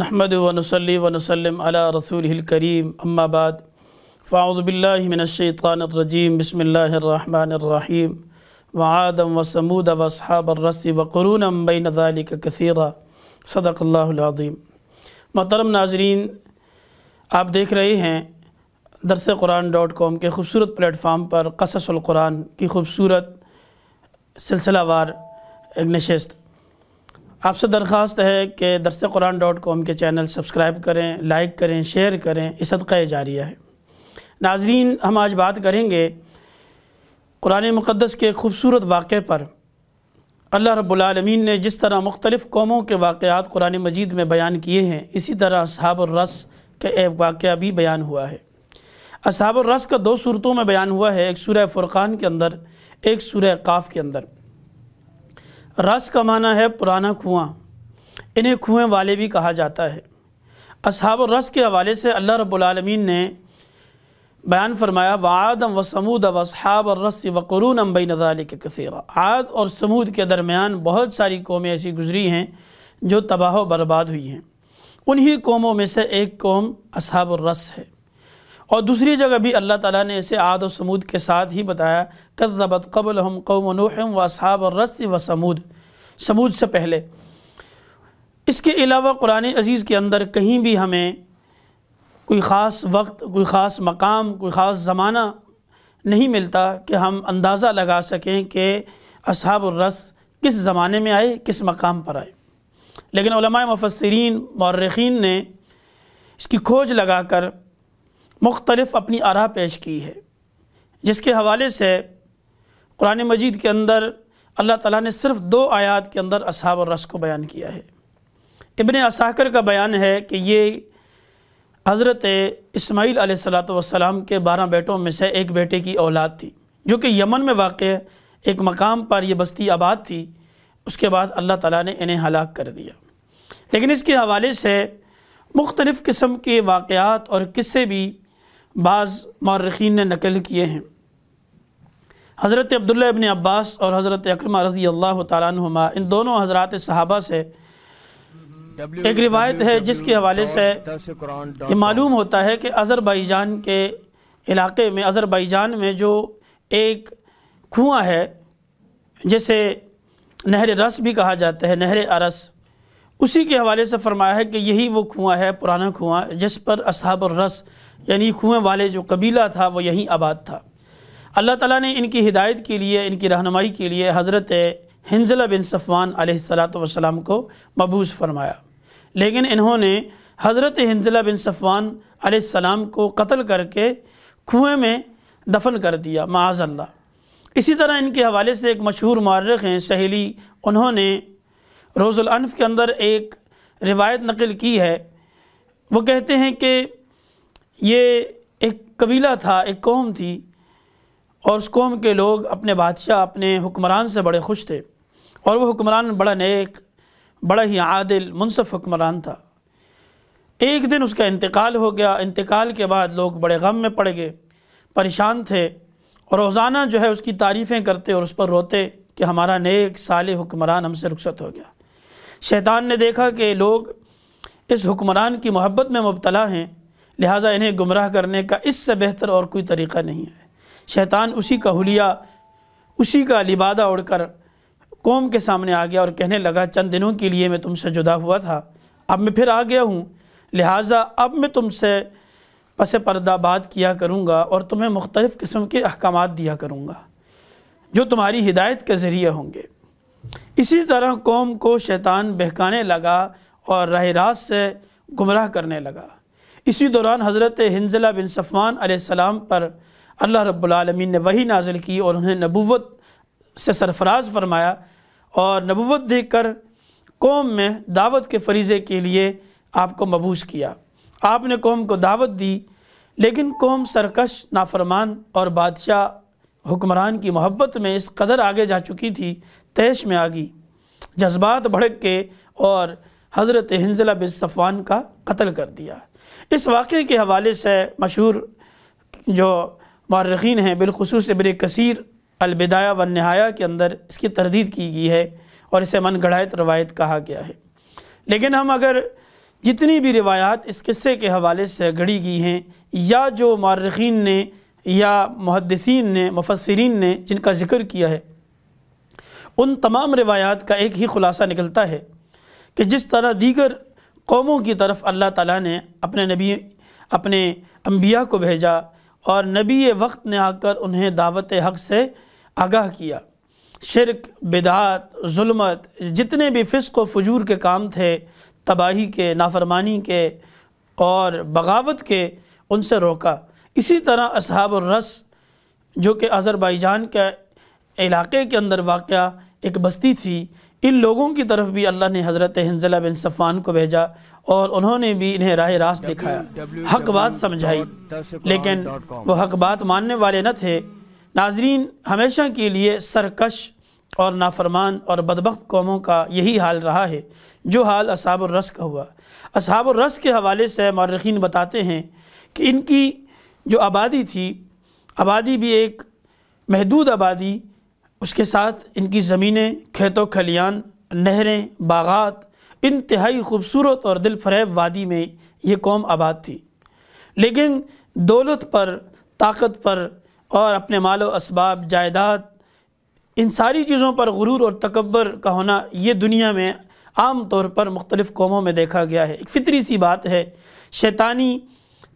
नहमद वनसली वनसलम अला रसूल करीम अम्माबाद फ़ाउदबिल्लिमिनशानरजीम बसमीम वआदम वसमूद वसहाबर्रसी वक़रून अम्बिन कसरा सदक़ल्लाज़ीम मोहतरम नाजरीन आप देख रहे हैं दरस कुरान डॉट कॉम के ख़ूबसूरत प्लेटफार्म पर कससुल कुरान की खूबसूरत सिलसिलावार नशस्त आपसे दरख्वास्त है कि दरस कुरान डॉट कॉम के चैनल सब्सक्राइब करें लाइक करें शेयर करें इस सदक़ा जारिया है नाजरीन हम आज बात करेंगे कुरान मुक़दस के ख़ूबसूरत वाक़े पर अल्लाह रबालमीन ने जिस तरह मुख्तलिफ़ कौमों के वाक़ात कुरान मजीद में बयान किए हैं इसी तरह रस का एक वाक़ भी बयान हुआ है रस का दो सूरतों में बयान हुआ है एक सूर्य फ़ुरक़ान के अंदर एक सूर्य काफ़ के अंदर रस कमाना है पुराना कुआँ इन्हें कुएँ वाले भी कहा जाता है असहाब रस के हवाले से अल्लाह रबालमीन ने बयान फरमाया वाद व समूद वसहाब रस वक़रून अम्बई नज़ाले के कसीरा आद और समूद के दरमियान बहुत सारी कौमें ऐसी गुजरी हैं जो तबाह व बर्बाद हुई हैं उन्हीं कौमों में से एक कौम असहाब रस है और दूसरी जगह भी अल्लाह ताला ने इसे आद और समूद के साथ ही बताया कदबत कबल हम कौम व असहाब रस व समूद समूद से पहले इसके अलावा कुरान अजीज़ के अंदर कहीं भी हमें कोई ख़ास वक्त कोई ख़ास मकाम कोई ख़ास ज़माना नहीं मिलता कि हम अंदाज़ा लगा सकें कि रस किस ज़माने में आए किस मकाम पर आए लेकिन मुफसरीन मौरखीन ने इसकी खोज लगा कर मुख्तलफ़ अपनी आरा पेश की है जिसके हवाले से कुरान मजीद के अंदर अल्लाह ताला ने सिर्फ दो आयात के अंदर असहाब और रस को बयान किया है इबन असाकर का बयान है कि ये हज़रत इसमाईल सलाम के बारह बेटों में से एक बेटे की औलाद थी जो कि यमन में वाक़ एक मकाम पर यह बस्ती आबाद थी उसके बाद अल्लाह ताला ने इन्हें हलाक कर दिया लेकिन इसके हवाले से मुख्तलफ़ किस्म के वाक़ात और किस्से भी बाज़ मौरखीन ने नकल किए हैं हज़रत अब्दुल्ल इबन अब्बास और हज़रत अक्रमा रज़ी अल्लाह तुमा इन दोनों हजरात सहाबा से एक रिवायत है जिसके हवाले से ये मालूम होता है कि अज़रबैजान के इलाके में अज़रबैजान में जो एक कुआँ है जिसे नहर रस भी कहा जाता है नहर अरस उसी के हवाले से फरमाया है कि यही वो कुआँ है पुराना कुआँ जिस पर असहाब रस यानी कुएँ वाले जो कबीला था वो यहीं आबाद था अल्लाह ताला ने इनकी हिदायत के लिए इनकी रहनुमाई के लिए हज़रत हिंजला बिन सफ़वान सलात को मबूस फरमाया लेकिन इन्होंने हज़रत हिंजला बिन सफ़वान सलाम को कत्ल करके कुएँ में दफन कर दिया माजल्ला इसी तरह इनके हवाले से एक मशहूर मार्रख हैं सहेली उन्होंने रोज़ुलअनफ़ के अंदर एक रिवायत नकल की है वो कहते हैं कि ये एक कबीला था एक कौम थी और उस कौम के लोग अपने बादशाह अपने हुक्मरान से बड़े खुश थे और वह हुक्मरान बड़ा नेक बड़ा ही आदिल मुनसफ़ हुक्मरान था एक दिन उसका इंतकाल हो गया इंतकाल के बाद लोग बड़े गम में पड़ गए परेशान थे और रोज़ाना जो है उसकी तारीफ़ें करते और उस पर रोते कि हमारा नेक साल हुक्मरान हमसे रुखसत हो गया शैतान ने देखा कि लोग इस हुक्मरान की मोहब्बत में मुबतला हैं लिहाजा इन्हें गुमराह करने का इससे बेहतर और कोई तरीका नहीं है शैतान उसी का हुलिया उसी का लिबादा उड़कर कौम के सामने आ गया और कहने लगा चंद दिनों के लिए मैं तुमसे जुदा हुआ था अब मैं फिर आ गया हूँ लिहाजा अब मैं तुमसे पस पर्दा बात किया करूँगा और तुम्हें मुख्तलिफ़ किस्म के अहकाम दिया करूँगा जो तुम्हारी हिदायत के ज़रिए होंगे इसी तरह कौम को शैतान बहकाने लगा और राह रास्त से गुमराह करने लगा इसी दौरान हज़रत हिंजला बिन सफ़ान सलाम पर अल्लाह रब्लमीन ने वही नाजिल की और उन्हें नबूत से सरफराज फरमाया और नबूत देख कर कौम में दावत के फरीज़े के लिए आपको मबूस किया आपने कौम को दावत दी लेकिन कौम सरकश नाफरमान और बादशाह हुक्मरान की मोहब्बत में इस कदर आगे जा चुकी थी तेज में आ गई जज्बात भड़क के और हज़रत हंजला बिन सफ़वान का कत्ल कर दिया इस वाक़े के हवाले से मशहूर जो मर्रखीन हैं बिलखसूस इबन कसर अलबिदाया व नहाया के अंदर इसकी तरदीद की गई है और इसे मन गढ़ायत रवायत कहा गया है लेकिन हम अगर जितनी भी रिवायात इस किस्से के हवाले से गढ़ी गई हैं या जो मर्रखीन ने या मुहदसिन ने मुफसरीन ने जिनका जिक्र किया है उन तमाम रिवायात का एक ही खुलासा निकलता है कि जिस तरह दीगर कौमों की तरफ अल्लाह ताला ने अपने नबी अपने अम्बिया को भेजा और नबी वक्त ने आकर उन्हें दावत हक से आगाह किया शिरक बिदात जुल्मत जितने भी फ़िस्क व फजूर के काम थे तबाही के नाफरमानी के और बगावत के उनसे रोका इसी तरह असहाब रस जो कि अजरबाईजान के इलाके के अंदर वाक़ एक बस्ती थी इन लोगों की तरफ भी अल्लाह ने हज़रत हंजला बिन सफ़ान को भेजा और उन्होंने भी इन्हें राह रास्त दिखाया हक बात समझाई लेकिन वो हक बात मानने वाले न थे नाजरीन हमेशा के लिए सरकश और नाफरमान और बदबक कौमों का यही हाल रहा है जो हाल असाबरस का हुआ असाबरस के हवाले से मर्रखीन बताते हैं कि इनकी जो आबादी थी आबादी भी एक महदूद आबादी उसके साथ इनकी ज़मीनें खेतों खलियान नहरें बागात इंतहाई खूबसूरत और दिलफरेब वादी में ये कौम आबाद थी लेकिन दौलत पर ताकत पर और अपने मालो इसबाब जायदाद इन सारी चीज़ों पर गुरूर और तकबर का होना ये दुनिया में आम तौर पर मुख्तलिफ़ कौमों में देखा गया है एक फितरी सी बात है शैतानी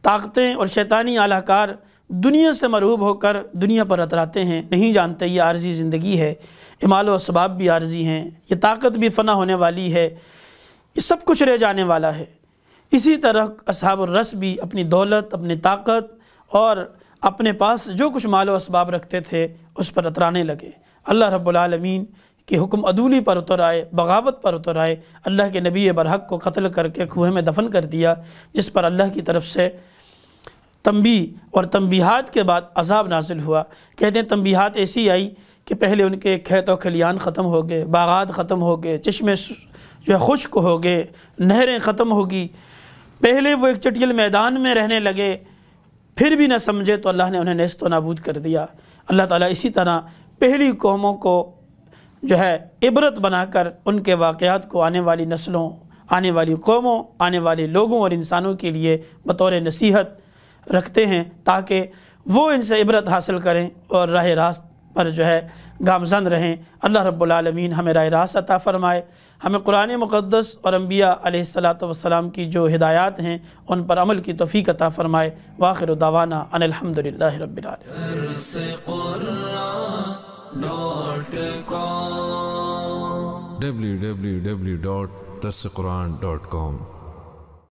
ताकतें और शैतानी अलाकार दुनिया से मरूब होकर दुनिया पर अतराते हैं नहीं जानते ये आर्जी ज़िंदगी है इमाल इसबाब भी आर्जी हैं ये ताकत भी फ़ना होने वाली है ये सब कुछ रह जाने वाला है इसी तरह असहाब रस भी अपनी दौलत अपनी ताकत और अपने पास जो कुछ माल इसबाब रखते थे उस पर अतराने लगे अल्लाह रब्लमीन के हुक्म अदूली पर उतर आए बगावत पर उतर आए अल्लाह के नबी बरहक को कत्ल करके कुएँ में दफन कर दिया जिस पर अल्लाह की तरफ से तंबी और तंबीहात के बाद अजाब नाजिल हुआ कहते हैं तंबीहात ऐसी आई कि पहले उनके खेत व खलियान ख़त्म हो गए बागात ख़त्म हो गए चश्मे जो है खुश्क हो गए नहरें ख़त्म होगी पहले वो एक चटियल मैदान में रहने लगे फिर भी ना समझे तो अल्लाह ने उन्हें नस्त व नाबूद कर दिया अल्लाह ताला इसी तरह पहली कौमों को जो है इबरत बनाकर उनके वाक़ात को आने वाली नस्लों आने वाली कौमों आने वाले लोगों और इंसानों के लिए बतौर नसीहत रखते हैं ताकि वो इनसे इबरत हासिल करें और राह रास्त पर जो है गामजन रहें अल्लाह रब्बुलमीन हमें राह रास्त अता फ़रमाए हमें कुरान मुक़दस और अम्बिया सलाम की जो हिदायत हैं उन पर अमल की तोफ़ी अता फ़रमाए वाखिर दवाना अनिलहमदिल्ला रबाल www.dasquran.com